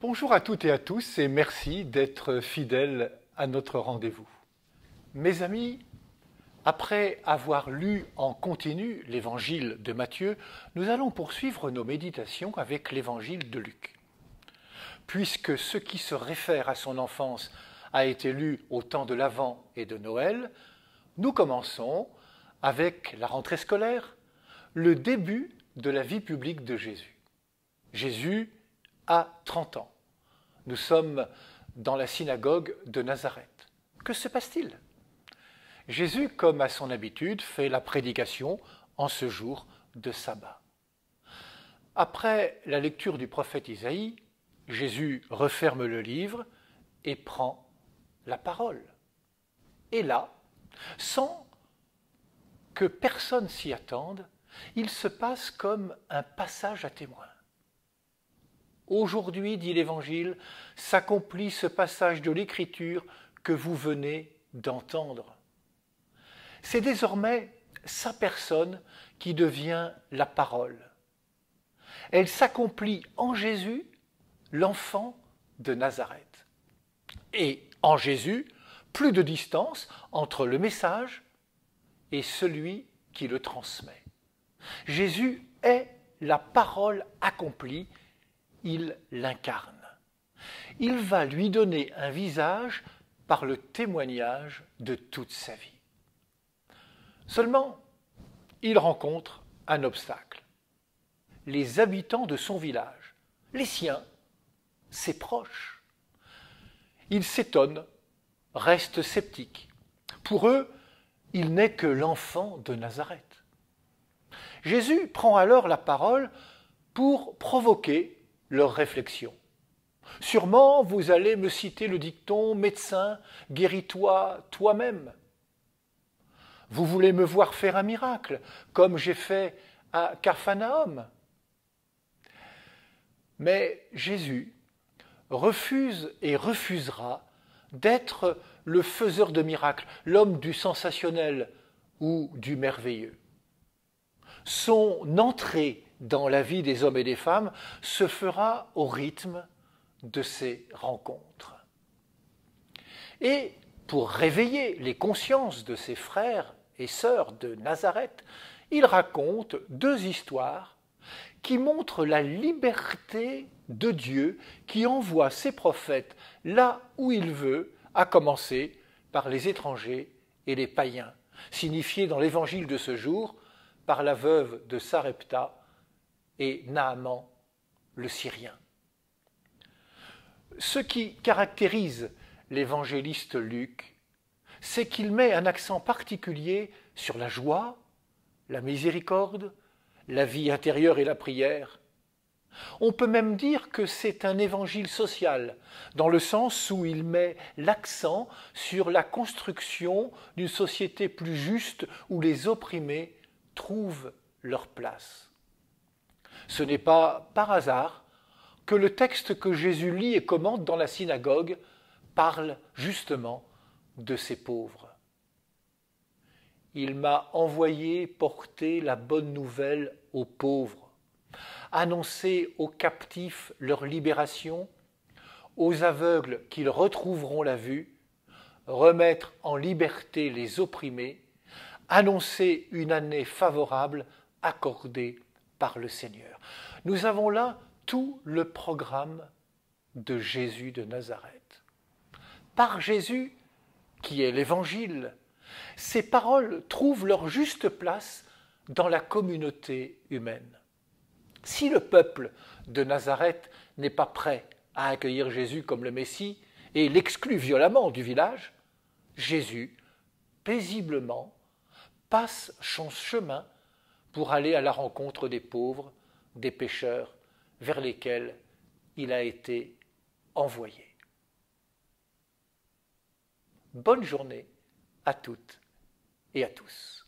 Bonjour à toutes et à tous et merci d'être fidèles à notre rendez-vous. Mes amis, après avoir lu en continu l'évangile de Matthieu, nous allons poursuivre nos méditations avec l'évangile de Luc. Puisque ce qui se réfère à son enfance a été lu au temps de l'Avent et de Noël, nous commençons avec la rentrée scolaire, le début de la vie publique de Jésus. Jésus à 30 ans. Nous sommes dans la synagogue de Nazareth. Que se passe-t-il Jésus, comme à son habitude, fait la prédication en ce jour de sabbat. Après la lecture du prophète Isaïe, Jésus referme le livre et prend la parole. Et là, sans que personne s'y attende, il se passe comme un passage à témoin. Aujourd'hui, dit l'Évangile, s'accomplit ce passage de l'Écriture que vous venez d'entendre. C'est désormais sa personne qui devient la parole. Elle s'accomplit en Jésus, l'enfant de Nazareth. Et en Jésus, plus de distance entre le message et celui qui le transmet. Jésus est la parole accomplie il l'incarne. Il va lui donner un visage par le témoignage de toute sa vie. Seulement, il rencontre un obstacle. Les habitants de son village, les siens, ses proches. ils s'étonnent, restent sceptiques. Pour eux, il n'est que l'enfant de Nazareth. Jésus prend alors la parole pour provoquer leurs réflexions. Sûrement, vous allez me citer le dicton Médecin, guéris-toi toi-même. Vous voulez me voir faire un miracle, comme j'ai fait à Capharnaüm. Mais Jésus refuse et refusera d'être le faiseur de miracles, l'homme du sensationnel ou du merveilleux. Son entrée dans la vie des hommes et des femmes se fera au rythme de ces rencontres. Et pour réveiller les consciences de ses frères et sœurs de Nazareth, il raconte deux histoires qui montrent la liberté de Dieu qui envoie ses prophètes là où il veut, à commencer par les étrangers et les païens, signifiés dans l'évangile de ce jour par la veuve de Sarepta et Naaman le Syrien. Ce qui caractérise l'évangéliste Luc, c'est qu'il met un accent particulier sur la joie, la miséricorde, la vie intérieure et la prière. On peut même dire que c'est un évangile social, dans le sens où il met l'accent sur la construction d'une société plus juste où les opprimés trouvent leur place. Ce n'est pas par hasard que le texte que Jésus lit et commente dans la synagogue parle justement de ces pauvres. Il m'a envoyé porter la bonne nouvelle aux pauvres, annoncer aux captifs leur libération, aux aveugles qu'ils retrouveront la vue, remettre en liberté les opprimés, annoncer une année favorable accordée par le Seigneur. Nous avons là tout le programme de Jésus de Nazareth. Par Jésus, qui est l'Évangile, ces paroles trouvent leur juste place dans la communauté humaine. Si le peuple de Nazareth n'est pas prêt à accueillir Jésus comme le Messie et l'exclut violemment du village, Jésus, paisiblement, passe son chemin pour aller à la rencontre des pauvres, des pécheurs, vers lesquels il a été envoyé. Bonne journée à toutes et à tous.